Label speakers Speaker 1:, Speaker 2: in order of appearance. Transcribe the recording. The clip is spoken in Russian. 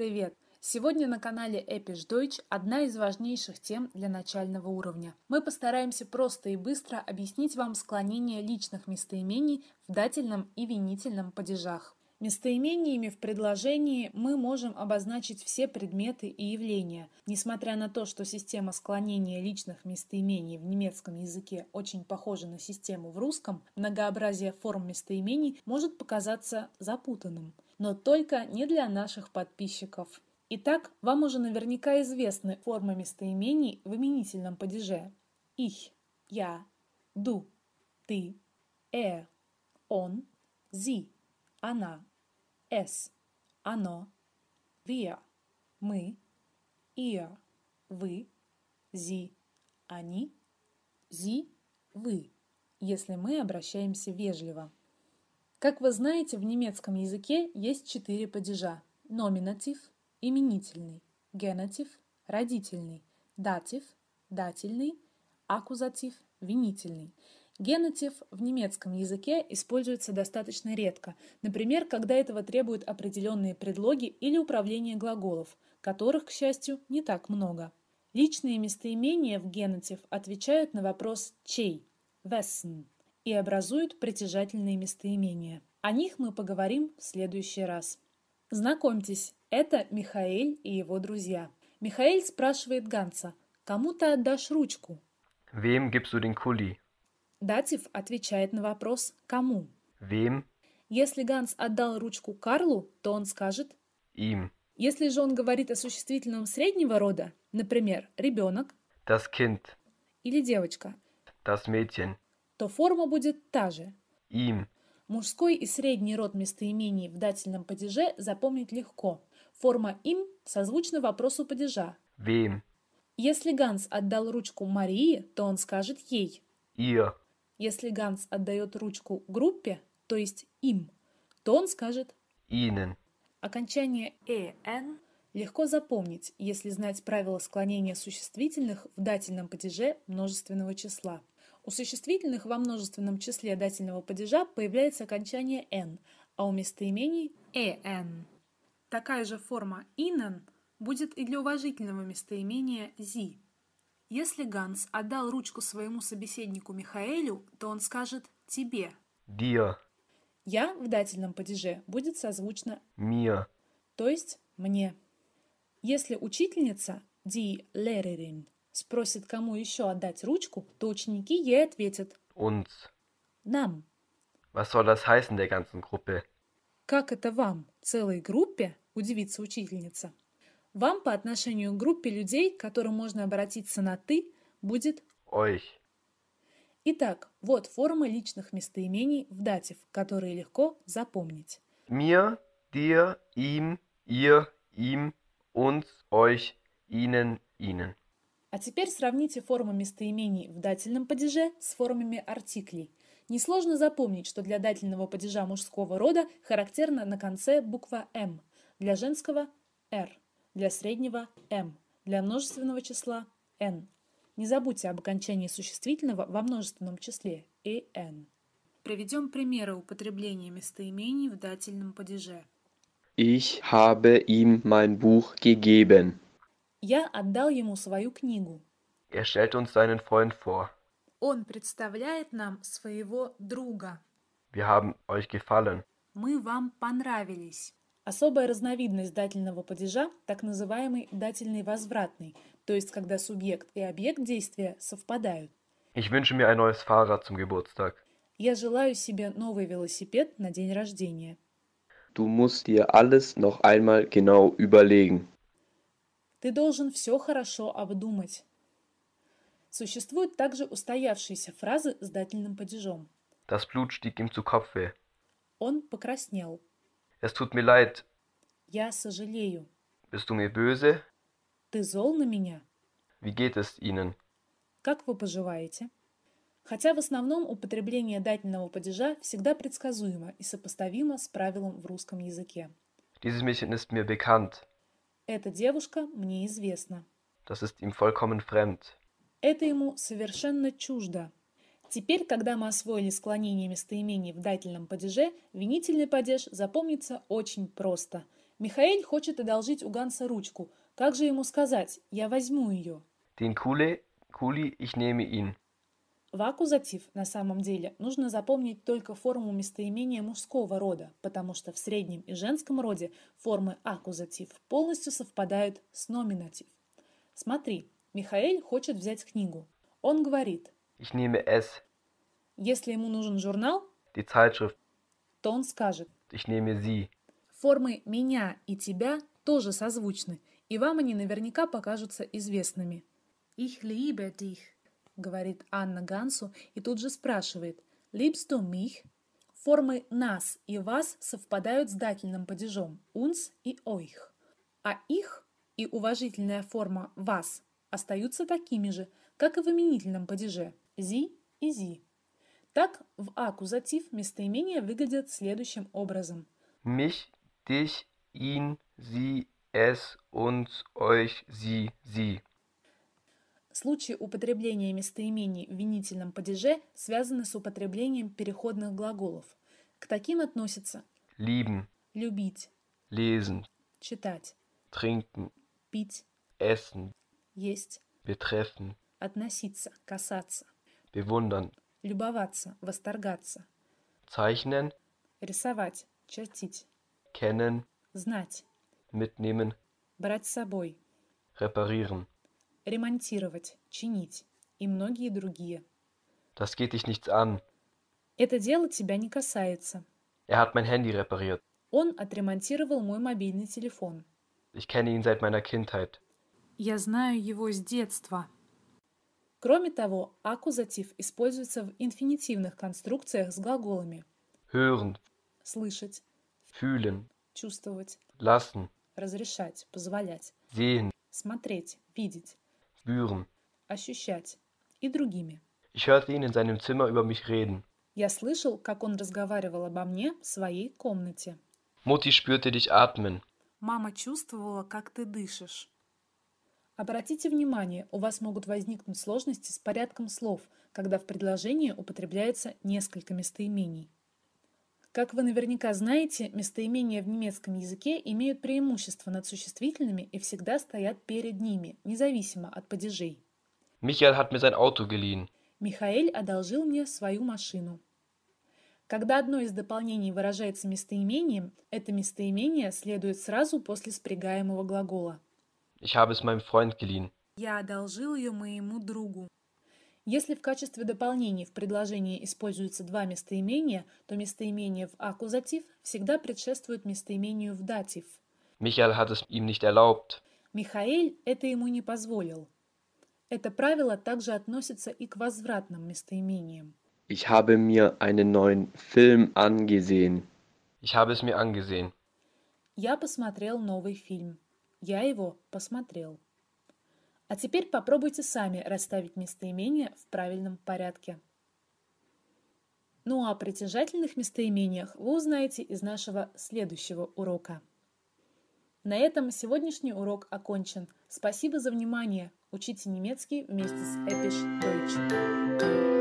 Speaker 1: привет! Сегодня на канале Episch Deutsch одна из важнейших тем для начального уровня. Мы постараемся просто и быстро объяснить вам склонение личных местоимений в дательном и винительном падежах. Местоимениями в предложении мы можем обозначить все предметы и явления. Несмотря на то, что система склонения личных местоимений в немецком языке очень похожа на систему в русском, многообразие форм местоимений может показаться запутанным – но только не для наших подписчиков. Итак, вам уже наверняка известны формы местоимений в именительном падеже. их, я, ду, ты, э, он, зи, она, с, оно, wir, мы, ия, вы, зи, они, зи, вы, если мы обращаемся вежливо. Как вы знаете, в немецком языке есть четыре падежа. Номинатив – именительный, генатив – родительный, датив – дательный, акузатив, винительный. Генотив в немецком языке используется достаточно редко, например, когда этого требуют определенные предлоги или управление глаголов, которых, к счастью, не так много. Личные местоимения в генотив отвечают на вопрос «чей» – «wessen», и образуют притяжательные местоимения. О них мы поговорим в следующий раз. Знакомьтесь, это Михаэль и его друзья. Михаэль спрашивает Ганса, кому ты отдашь ручку?
Speaker 2: Wem gibst du den Kuli?
Speaker 1: Датив отвечает на вопрос «Кому?». Wem? Если Ганс отдал ручку Карлу, то он скажет «Им». Если же он говорит о существительном среднего рода, например, ребенок, das Kind, или девочка,
Speaker 2: das Mädchen,
Speaker 1: то форма будет та же. Им. Мужской и средний род местоимений в дательном падеже запомнить легко. Форма «им» созвучна вопросу падежа. Вим. Если Ганс отдал ручку Марии, то он скажет ей. Ио. Если Ганс отдает ручку группе, то есть им, то он скажет «Инен». Окончание «э», «эн» легко запомнить, если знать правила склонения существительных в дательном падеже множественного числа. У существительных во множественном числе дательного падежа появляется окончание «н», а у местоимений «эн». Такая же форма «инен» будет и для уважительного местоимения «зи». Если Ганс отдал ручку своему собеседнику Михаэлю, то он скажет «тебе». Диа. «Я» в дательном падеже будет созвучно миа, то есть «мне». Если учительница «ди лерерин» Спросит, кому еще отдать ручку, то ученики ей ответят. Uns. Нам.
Speaker 2: Was soll das heißen der ganzen Gruppe?
Speaker 1: Как это вам, целой группе? Удивится учительница. Вам по отношению к группе людей, к которым можно обратиться на «ты», будет «euch». Итак, вот формы личных местоимений в датив, которые легко запомнить.
Speaker 2: Mir, dir, ihm, ihr, ihm, uns, euch, ihnen, ihnen.
Speaker 1: А теперь сравните формы местоимений в дательном падеже с формами артиклей. Несложно запомнить, что для дательного падежа мужского рода характерна на конце буква «м», для женского – «р», для среднего – «м», для множественного числа – «н». Не забудьте об окончании существительного во множественном числе – «н». Приведем примеры употребления местоимений в дательном падеже.
Speaker 2: Ich habe ihm mein Buch gegeben.
Speaker 1: Я отдал ему свою книгу.
Speaker 2: Er stellt uns seinen Freund vor.
Speaker 1: Он представляет нам своего друга.
Speaker 2: Wir haben euch
Speaker 1: gefallen. Мы вам понравились. Особая разновидность дательного падежа – так называемый дательный возвратный, то есть когда субъект и объект действия совпадают.
Speaker 2: Ich wünsche mir ein neues Fahrrad zum Geburtstag.
Speaker 1: Я желаю себе новый велосипед на день рождения.
Speaker 2: Du musst dir alles noch einmal genau überlegen.
Speaker 1: Ты должен все хорошо обдумать. Существуют также устоявшиеся фразы с дательным падежом.
Speaker 2: Das Blut stieg ihm zu Kopfe.
Speaker 1: Он покраснел.
Speaker 2: Es tut mir leid.
Speaker 1: Я сожалею.
Speaker 2: Bist du mir böse?
Speaker 1: Ты зол на меня?
Speaker 2: Wie geht es Ihnen?
Speaker 1: Как вы поживаете? Хотя в основном употребление дательного падежа всегда предсказуемо и сопоставимо с правилом в русском языке.
Speaker 2: Dieses Mädchen ist mir bekannt.
Speaker 1: Эта девушка мне известна.
Speaker 2: Das ist ihm vollkommen fremd.
Speaker 1: Это ему совершенно чуждо. Теперь, когда мы освоили склонение местоимений в дательном падеже, винительный падеж запомнится очень просто. Михаил хочет одолжить у Ганса ручку. Как же ему сказать «я возьму ее»?
Speaker 2: Den Kuli, Kuli, ich nehme ihn.
Speaker 1: В акузатив на самом деле нужно запомнить только форму местоимения мужского рода, потому что в среднем и женском роде формы акузатив полностью совпадают с номинатив. Смотри, Михаэль хочет взять книгу. Он говорит
Speaker 2: «Ich nehme es».
Speaker 1: Если ему нужен журнал,
Speaker 2: Die Zeitschrift.
Speaker 1: то он скажет
Speaker 2: «Ich nehme sie».
Speaker 1: Формы «меня» и «тебя» тоже созвучны, и вам они наверняка покажутся известными. «Ich liebe dich» говорит Анна Гансу и тут же спрашивает «Liebst du mich?» Формы «нас» и «вас» совпадают с дательным падежом «uns» и «euch». А «их» и уважительная форма «вас» остаются такими же, как и в именительном падеже «зи» и «зи». Так в аккузатив местоимения выглядят следующим образом.
Speaker 2: Mich, dich, ihn, sie, es, uns, euch, sie, sie.
Speaker 1: Случаи употребления местоимений в винительном падеже связаны с употреблением переходных глаголов. К таким относятся lieben, любить, lesen, читать,
Speaker 2: trinken, пить, essen, есть, betreffen,
Speaker 1: относиться, касаться, bewundern, любоваться, восторгаться, zeichnen, рисовать, чертить, kennen, знать,
Speaker 2: mitnehmen,
Speaker 1: брать с собой,
Speaker 2: reparieren,
Speaker 1: ремонтировать, чинить и многие другие.
Speaker 2: Das geht dich nichts an.
Speaker 1: Это дело тебя не касается.
Speaker 2: Er hat mein Handy repariert.
Speaker 1: Он отремонтировал мой мобильный телефон.
Speaker 2: Ich kenne ihn seit meiner Kindheit.
Speaker 1: Я знаю его с детства. Кроме того, акузатив используется в инфинитивных конструкциях с глаголами hören, слышать, fühlen, чувствовать, lassen, разрешать, позволять, sehen, смотреть, видеть, Spüren. Ощущать. И другими.
Speaker 2: Ich hörte ihn in seinem Zimmer über mich reden.
Speaker 1: Я слышал, как он разговаривал обо мне в своей комнате.
Speaker 2: Mutti spürte dich atmen.
Speaker 1: Мама чувствовала, как ты дышишь. Обратите внимание, у вас могут возникнуть сложности с порядком слов, когда в предложении употребляется несколько местоимений. Как вы наверняка знаете, местоимения в немецком языке имеют преимущество над существительными и всегда стоят перед ними, независимо от падежей.
Speaker 2: Michael hat mir sein Auto geliehen.
Speaker 1: Михаэль одолжил мне свою машину. Когда одно из дополнений выражается местоимением, это местоимение следует сразу после спрягаемого глагола.
Speaker 2: Ich habe es meinem Freund geliehen.
Speaker 1: Я одолжил ее моему другу. Если в качестве дополнений в предложении используются два местоимения, то местоимение в аккузатив всегда предшествует местоимению в датив.
Speaker 2: Михаил hat es ihm nicht erlaubt.
Speaker 1: Михаэль это ему не позволил. Это правило также относится и к возвратным местоимениям.
Speaker 2: Ich habe mir einen neuen Film angesehen. Ich habe es mir angesehen.
Speaker 1: Я посмотрел новый фильм. Я его посмотрел. А теперь попробуйте сами расставить местоимения в правильном порядке. Ну а о притяжательных местоимениях вы узнаете из нашего следующего урока. На этом сегодняшний урок окончен. Спасибо за внимание. Учите немецкий вместе с Epish Deutsch.